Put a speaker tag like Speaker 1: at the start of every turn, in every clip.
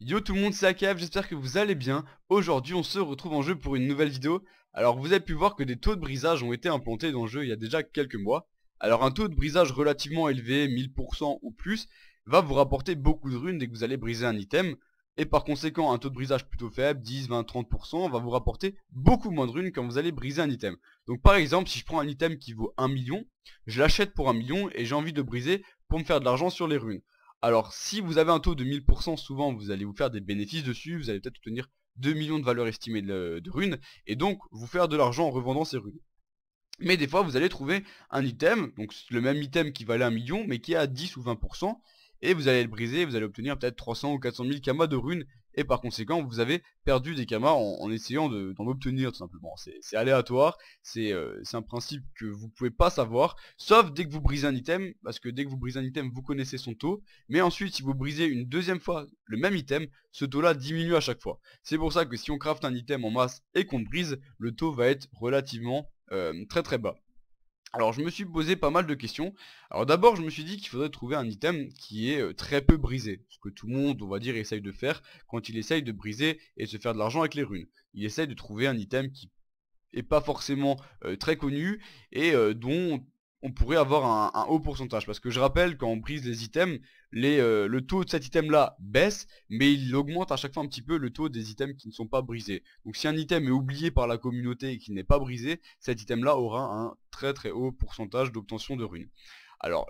Speaker 1: Yo tout le monde c'est Akav, j'espère que vous allez bien. Aujourd'hui on se retrouve en jeu pour une nouvelle vidéo. Alors vous avez pu voir que des taux de brisage ont été implantés dans le jeu il y a déjà quelques mois. Alors un taux de brisage relativement élevé, 1000% ou plus, va vous rapporter beaucoup de runes dès que vous allez briser un item. Et par conséquent un taux de brisage plutôt faible, 10, 20, 30%, va vous rapporter beaucoup moins de runes quand vous allez briser un item. Donc par exemple si je prends un item qui vaut 1 million, je l'achète pour 1 million et j'ai envie de briser pour me faire de l'argent sur les runes. Alors si vous avez un taux de 1000%, souvent vous allez vous faire des bénéfices dessus, vous allez peut-être obtenir 2 millions de valeurs estimées euh, de, runes, et donc vous faire de l'argent en revendant ces runes. Mais des fois vous allez trouver un item, donc le même item qui valait un million, mais qui est à 10 ou 20%, et vous allez le briser, vous allez obtenir peut-être 300 ou 400 000 kamas de runes et par conséquent vous avez perdu des kamas en, essayant d'en obtenir tout simplement. C'est aléatoire, euh, c'est un principe que vous ne pouvez pas savoir, sauf dès que vous brisez un item, parce que dès que vous brisez un item vous connaissez son taux, mais ensuite si vous brisez une deuxième fois le même item, ce taux là diminue à chaque fois. C'est pour ça que si on craft un item en masse et qu'on brise, le taux va être relativement euh, très très bas. Alors je me suis posé pas mal de questions. Alors d'abord je me suis dit qu'il faudrait trouver un item qui est très peu brisé. Ce que tout le monde on va dire essaye de faire quand il essaye de briser et de se faire de l'argent avec les runes. Il essaye de trouver un item qui est pas forcément très connu et dont on pourrait avoir un, haut pourcentage. Parce que je rappelle, quand on brise les items, les, euh, le taux de cet item-là baisse, mais il augmente à chaque fois un petit peu le taux des items qui ne sont pas brisés. Donc si un item est oublié par la communauté et qui n'est pas brisé, cet item-là aura un très très haut pourcentage d'obtention de runes. Alors,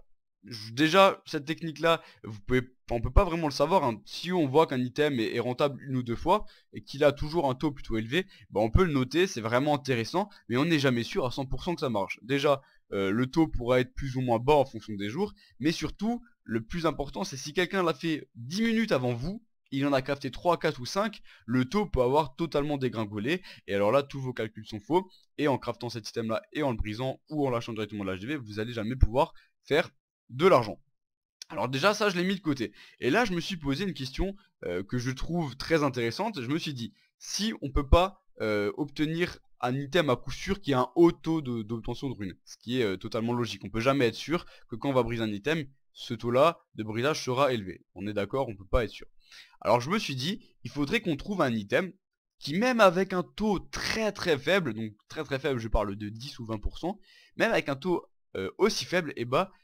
Speaker 1: déjà cette technique là vous pouvez on peut pas vraiment le savoir hein. si on voit qu'un item est, rentable une ou deux fois et qu'il a toujours un taux plutôt élevé bah on peut le noter c'est vraiment intéressant mais on n'est jamais sûr à 100% que ça marche déjà euh, le taux pourra être plus ou moins bas en fonction des jours, mais surtout, le plus important, c'est si quelqu'un l'a fait 10 minutes avant vous, il en a crafté 3, 4 ou 5, le taux peut avoir totalement dégringolé, et alors là, tous vos calculs sont faux, et en craftant cet item là et en le brisant, ou en lâchant directement l'HDV, vous allez jamais pouvoir faire de l'argent. Alors déjà ça je l'ai mis de côté. Et là je me suis posé une question euh, que je trouve très intéressante. Je me suis dit si on ne peut pas euh, obtenir un item à coup sûr qui a un haut taux d'obtention de, runes. Ce qui est euh, totalement logique. On peut jamais être sûr que quand on va briser un item, ce taux-là de brisage sera élevé. On est d'accord, on peut pas être sûr. Alors je me suis dit, il faudrait qu'on trouve un item qui même avec un taux très très faible, donc très très faible, je parle de 10 ou 20%, même avec un taux euh, aussi faible, et eh bah, ben,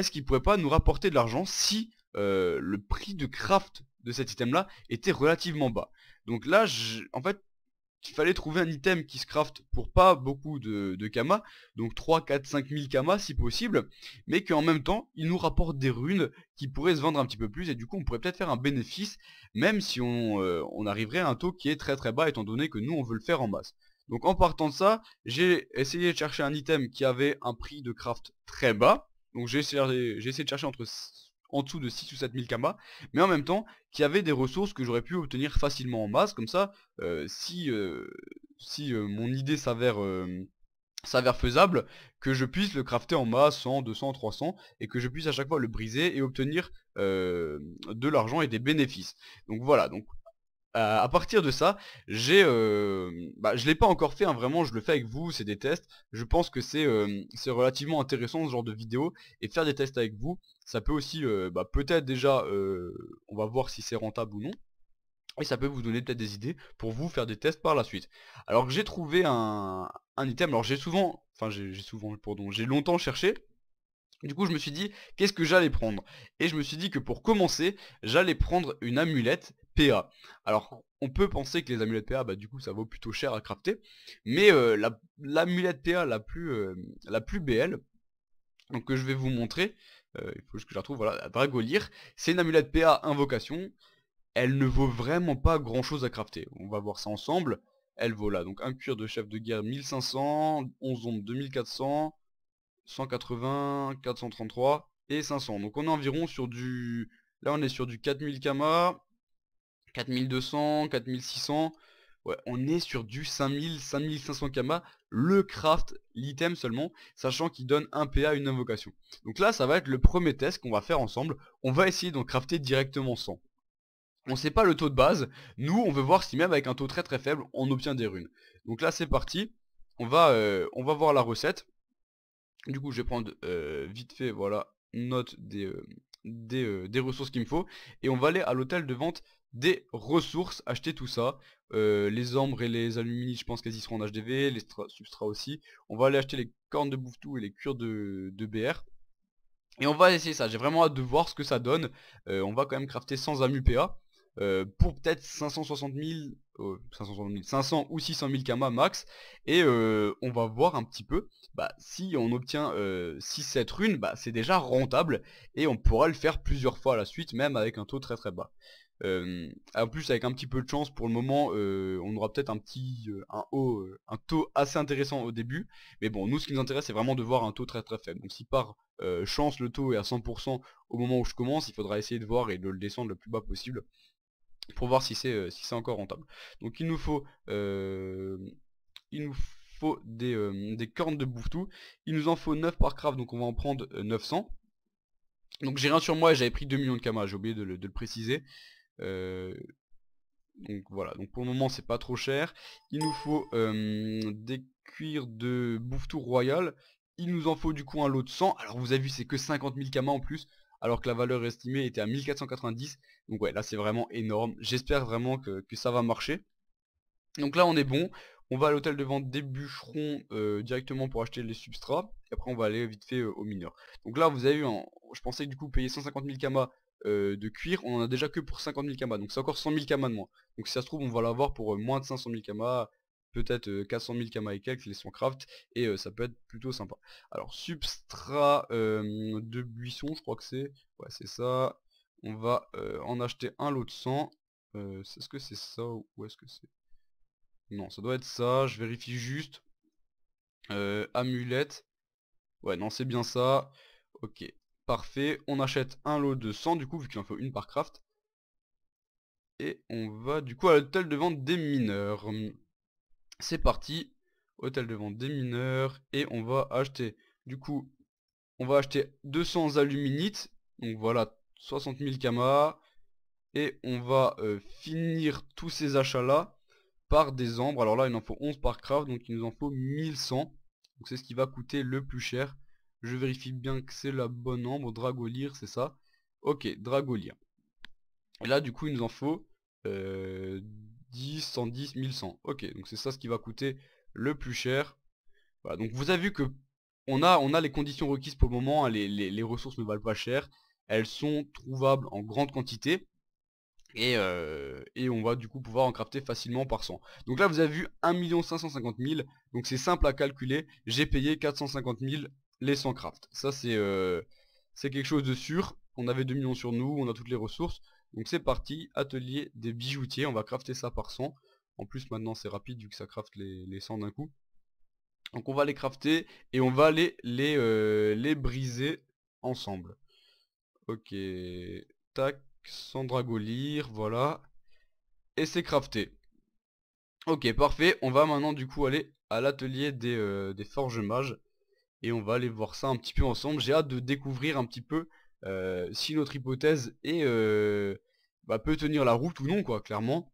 Speaker 1: est-ce qu'il pourrait pas nous rapporter de l'argent si euh, le prix de craft de cet item là était relativement bas Donc là, en fait, qu'il fallait trouver un item qui se craft pour pas beaucoup de, de donc 3, 4, 5 000 kamas si possible, mais qu'en même temps, il nous rapporte des runes qui pourraient se vendre un petit peu plus, et du coup on pourrait peut-être faire un bénéfice, même si on, euh, on, arriverait à un taux qui est très très bas, étant donné que nous on veut le faire en masse. Donc en partant de ça, j'ai essayé de chercher un item qui avait un prix de craft très bas, donc j'ai essayé de chercher entre en dessous de 6 ou 7000 mille kamas, mais en même temps qui avait des ressources que j'aurais pu obtenir facilement en masse, comme ça, euh, si, euh, si euh, mon idée s'avère s'avère faisable, que je puisse le crafter en masse, 100, 200, 300, et que je puisse à chaque fois le briser et obtenir de l'argent et des bénéfices. Donc voilà, donc à partir de ça, j'ai, euh, bah, je l'ai pas encore fait, hein, vraiment, je le fais avec vous, c'est des tests. Je pense que c'est euh, relativement intéressant ce genre de vidéo et faire des tests avec vous, ça peut aussi, euh, bah, peut-être déjà, on va voir si c'est rentable ou non. Et ça peut vous donner peut-être des idées pour vous faire des tests par la suite. Alors que j'ai trouvé un, un item, alors j'ai souvent, enfin j'ai souvent, pardon, j'ai longtemps cherché, du coup je me suis dit qu'est-ce que j'allais prendre Et je me suis dit que pour commencer j'allais prendre une amulette alors, on peut penser que les amulettes PA, bah, du coup, ça vaut plutôt cher à crafter. Mais euh, l'amulette PA la plus, euh, la plus BL, donc que je vais vous montrer, euh, il faut que je la retrouve, voilà, la Dragolir, c'est une amulette PA invocation. Elle ne vaut vraiment pas grand chose à crafter. On va voir ça ensemble. Elle vaut là, donc un cuir de chef de guerre 1500, 11 ondes 2400, 180, 433 et 500. Donc on est environ sur du... Là on est sur du 4000 kama, 4200, 4600. Ouais, on est sur du 5000, 5500 Kama, le craft, l'item seulement, sachant qu'il donne un PA, une invocation. Donc là, ça va être le premier test qu'on va faire ensemble. On va essayer d'en crafter directement 100. On ne sait pas le taux de base. Nous, on veut voir si même avec un taux très très faible, on obtient des runes. Donc là, c'est parti. On va, euh, on va voir la recette. Du coup, je vais prendre euh, vite fait, voilà, note des, euh, des, des ressources qu'il me faut. Et on va aller à l'hôtel de vente des ressources, acheter tout ça. Euh, les ombres et les alumini, je pense qu'elles y seront en HDV, les substrats aussi. On va aller acheter les cornes de bouffetou et les cures de, BR. Et on va essayer ça, j'ai vraiment hâte de voir ce que ça donne. Euh, on va quand même crafter sans AMUPA. Euh, pour peut-être 560 000, 500 ou 600 000 kama max. Et on va voir un petit peu, bah, si on obtient 6-7 runes, bah, c'est déjà rentable. Et on pourra le faire plusieurs fois à la suite, même avec un taux très très bas en plus, avec un petit peu de chance, pour le moment, on aura peut-être un petit un taux assez intéressant au début. Mais bon, nous, ce qui nous intéresse, c'est vraiment de voir un taux très très faible. Donc si par chance le taux est à 100% au moment où je commence, il faudra essayer de voir et de le descendre le plus bas possible pour voir si c'est si c'est encore rentable. Donc il nous faut il nous faut des, des cornes de bouffetou. Il nous en faut 9 par craft, donc on va en prendre 900. Donc j'ai rien sur moi, j'avais pris 2 millions de kamas, j'ai oublié de le préciser. Euh, donc voilà, donc pour le moment c'est pas trop cher. Il nous faut des cuirs de bouffetour royal. Il nous en faut du coup un lot de 100. Alors vous avez vu c'est que 50 000 kamas en plus alors que la valeur estimée était à 1490. Donc ouais, là c'est vraiment énorme. J'espère vraiment que, ça va marcher. Donc là on est bon. On va à l'hôtel de vente des bûcherons euh, directement pour acheter les substrats. Et après on va aller vite fait au euh, aux mineurs. Donc là vous avez eu, je pensais du coup payer 150 000 kamas euh, de cuir, on en a déjà que pour 50 000 kamas, donc c'est encore 100 000 kamas de moins. Donc si ça se trouve, on va l'avoir pour euh, moins de 500 000 kamas, peut-être 400 000 kamas et quelques, les son craft, et euh, ça peut être plutôt sympa. Alors, substrat de buisson, je crois que c'est, ouais c'est ça, on va en acheter un lot de sang est-ce que c'est ça ou est-ce que c'est... Non, ça doit être ça, je vérifie juste. amulette, ouais non c'est bien ça, ok. Parfait, on achète un lot de 100 du coup, vu qu'il en faut une par craft. Et on va du coup à l'hôtel de vente des mineurs. C'est parti, hôtel de vente des mineurs. Et on va acheter, du coup, on va acheter 200 aluminites. Donc voilà, 60 000 kamas. Et on va euh, finir tous ces achats là par des ombres. Alors là, il en faut 11 par craft, donc il nous en faut 1100. Donc c'est ce qui va coûter le plus cher. Je vérifie bien que c'est la bonne ombre. Dragolir, c'est ça. Ok, Dragolir. Et là, du coup, il nous en faut 10, 110, 1100. Ok, donc c'est ça ce qui va coûter le plus cher. Voilà, donc vous avez vu que on a, on a les conditions requises pour le moment. Hein, les, ressources ne valent pas cher. Elles sont trouvables en grande quantité. Et, euh, et, on va du coup pouvoir en crafter facilement par 100 Donc là vous avez vu 1 550 000 Donc c'est simple à calculer J'ai payé 450 000 les 100 craft. Ça euh, c'est quelque chose de sûr. On avait 2 millions sur nous, on a toutes les ressources. Donc c'est parti, atelier des bijoutiers, on va crafter ça par 100. En plus maintenant c'est rapide vu que ça craft les, les 100 d'un coup. Donc on va les crafter et on va aller les, euh, les briser ensemble. Ok, tac, sans dragolir, voilà. Et c'est crafté. Ok, parfait, on va maintenant du coup aller à l'atelier des, euh, des forges mages et on va aller voir ça un petit peu ensemble. J'ai hâte de découvrir un petit peu euh, si notre hypothèse est, euh, bah, peut tenir la route ou non, clairement.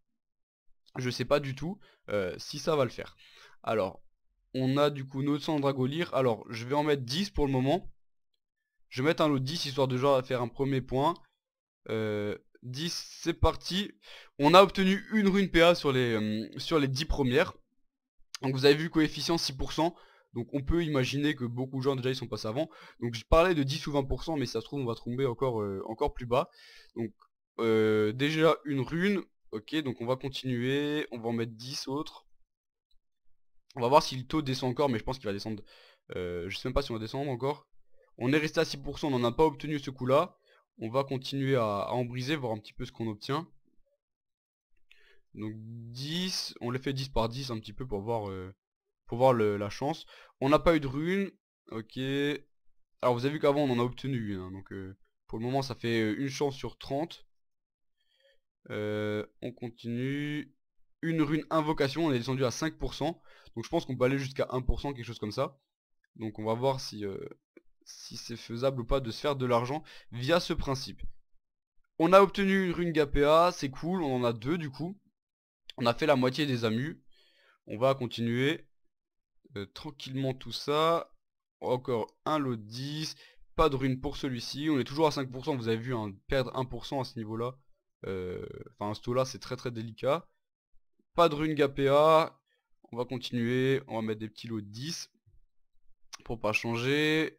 Speaker 1: Je sais pas du tout euh, si ça va le faire. Alors, on a du coup notre dragolire. Alors, je vais en mettre 10 pour le moment. Je vais mettre un lot 10 histoire de genre à faire un premier point. 10, c'est parti. On a obtenu une rune PA sur les, sur les 10 premières. Donc vous avez vu coefficient 6%. Donc on peut imaginer que beaucoup de gens déjà ils sont passés avant. Donc je parlais de 10 ou 20%, mais ça se trouve on va tomber encore, euh, encore plus bas. Donc euh, déjà une rune. Ok, donc on va continuer. On va en mettre 10 autres. On va voir si le taux descend encore, mais je pense qu'il va descendre. Je euh, je sais même pas si on va descendre encore. On est resté à 6%, on n'en a pas obtenu ce coup-là. On va continuer à, en briser, voir un petit peu ce qu'on obtient. Donc 10, on les fait 10 par 10 un petit peu pour voir pour voir la chance. On n'a pas eu de rune. Ok. Alors vous avez vu qu'avant on en a obtenu une. Hein, donc euh, pour le moment ça fait euh, une chance sur 30. Euh, on continue. Une rune invocation. On est descendu à 5%. Donc je pense qu'on peut aller jusqu'à 1%, quelque chose comme ça. Donc on va voir si, si c'est faisable ou pas de se faire de l'argent via ce principe. On a obtenu une rune Gapea, c'est cool, on en a deux du coup. On a fait la moitié des amus. On va continuer. Euh, tranquillement tout ça. Encore un lot 10. Pas de rune pour celui-ci. On est toujours à 5%. Vous avez vu, hein, un perdre 1% à ce niveau-là. Euh, enfin, ce taux-là, c'est très très délicat. Pas de rune gapa On va continuer. On va mettre des petits lots 10. Pour pas changer.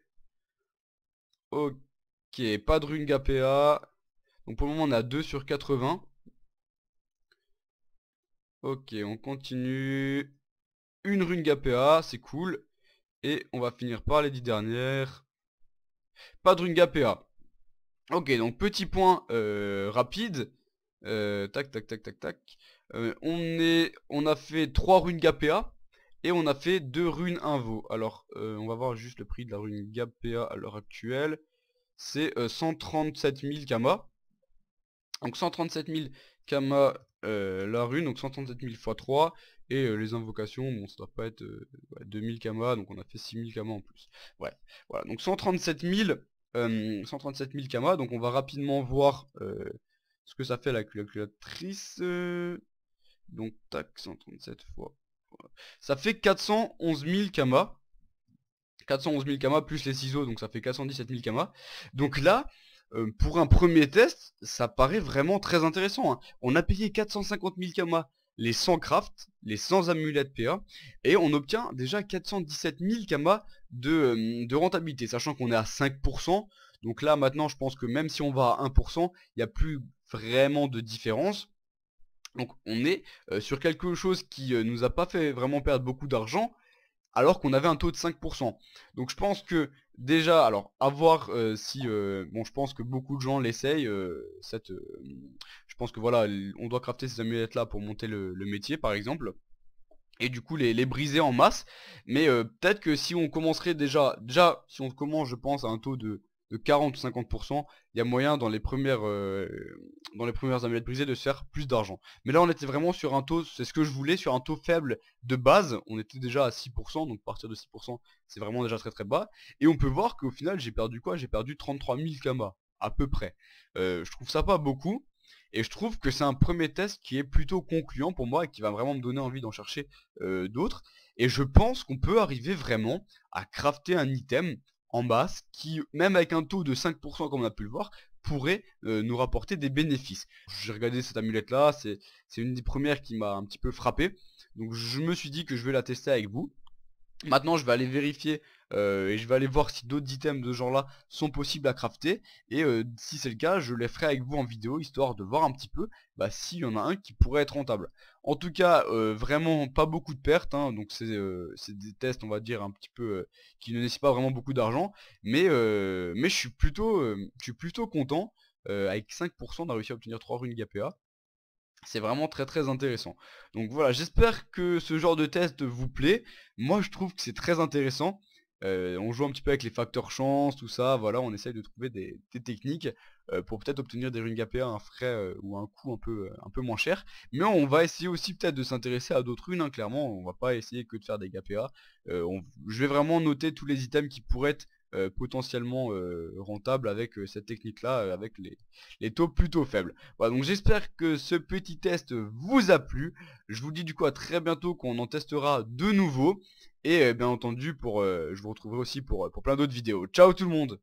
Speaker 1: Ok, pas de rune gapa Donc pour le moment on a 2 sur 80. Ok, on continue une rune PA, c'est cool. Et on va finir par les dix dernières. Pas de rune GAPEA. Ok, donc petit point rapide. tac, tac, tac, tac, tac. on, est, on a fait trois runes GAPEA. et on a fait deux runes invo. Alors, on va voir juste le prix de la rune GAPEA à l'heure actuelle. C'est 137 000 Kama. Donc 137 000 Kama euh, la rune, donc 137 000 x 3, et euh, les invocations, bon ça doit pas être 2000 euh, Kama, donc on a fait 6000 Kama en plus. Ouais, voilà, donc 137 000, 137 000 Kama, donc on va rapidement voir ce que ça fait la calculatrice. donc tac, 137 fois. Ça fait 411 000 Kama. 411 000 Kama plus les ciseaux, donc ça fait 417 000 Kama. Donc là, euh, pour un premier test, ça paraît vraiment très intéressant. Hein. On a payé 450 000 kamas les 100 crafts, les 100 amulettes PA, et on obtient déjà 417 000 kamas de, rentabilité, sachant qu'on est à 5%. Donc là, maintenant, je pense que même si on va à 1%, il n'y a plus vraiment de différence. Donc on est euh, sur quelque chose qui ne euh, nous a pas fait vraiment perdre beaucoup d'argent, alors qu'on avait un taux de 5%. Donc je pense que déjà, alors à voir euh, si, euh, bon je pense que beaucoup de gens l'essayent, euh, cette, je pense que voilà, on doit crafter ces amulettes là pour monter le, métier par exemple. Et du coup les, les briser en masse. Mais peut-être que si on commencerait déjà, déjà si on commence je pense à un taux de de 40 ou 50%, il y a moyen dans les premières euh, dans les premières amulettes brisées de se faire plus d'argent. Mais là on était vraiment sur un taux, c'est ce que je voulais, sur un taux faible de base, on était déjà à 6%, donc partir de 6% c'est vraiment déjà très très bas, et on peut voir qu'au final j'ai perdu quoi J'ai perdu 33 000 kamas, à peu près. Euh, je trouve ça pas beaucoup, et je trouve que c'est un premier test qui est plutôt concluant pour moi et qui va vraiment me donner envie d'en chercher euh, d'autres. Et je pense qu'on peut arriver vraiment à crafter un item en basse qui, même avec un taux de 5% comme on a pu le voir, pourrait euh, nous rapporter des bénéfices. J'ai regardé cette amulette là, c'est une des premières qui m'a un petit peu frappé. Donc je me suis dit que je vais la tester avec vous. Maintenant, je vais aller vérifier euh, et je vais aller voir si d'autres items de ce genre là sont possibles à crafter. Et euh, si c'est le cas, je les ferai avec vous en vidéo, histoire de voir un petit peu bah, s'il y en a un qui pourrait être rentable. En tout cas, euh, vraiment pas beaucoup de pertes. Hein, donc c'est des tests, on va dire, un petit peu qui ne nécessitent pas vraiment beaucoup d'argent. Mais, je suis plutôt, suis plutôt content. avec 5% d'avoir réussi à obtenir 3 runes GPA. C'est vraiment très très intéressant. Donc voilà, j'espère que ce genre de test vous plaît. Moi je trouve que c'est très intéressant. Euh, on joue un petit peu avec les facteurs chance, tout ça, voilà, on essaye de trouver des, techniques euh, pour peut-être obtenir des running à un frais euh, ou un coût un peu, un peu moins cher. Mais on va essayer aussi peut-être de s'intéresser à d'autres runes, hein, clairement, on va pas essayer que de faire des GAPA. je vais vraiment noter tous les items qui pourraient être euh, potentiellement euh, rentable avec euh, cette technique là, avec les, les, taux plutôt faibles. Voilà, donc j'espère que ce petit test vous a plu. Je vous dis du coup à très bientôt qu'on en testera de nouveau. Et bien entendu, pour, je vous retrouverai aussi pour, pour plein d'autres vidéos. Ciao tout le monde